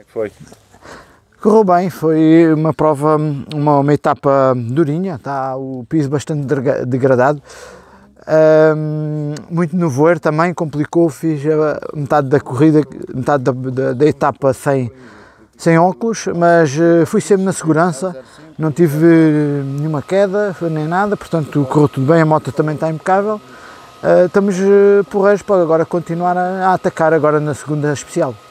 é que foi? Correu bem, foi uma prova, uma, uma etapa durinha, está o piso bastante degradado. Um, muito no voer também, complicou, fiz metade da corrida, metade da, da, da, etapa sem, sem óculos, mas eh, fui sempre na segurança, não tive nenhuma queda nem nada, portanto correu tudo bem, a moto também está impecável. Uh, estamos eh, porreiros para agora continuar a, a atacar agora na segunda especial.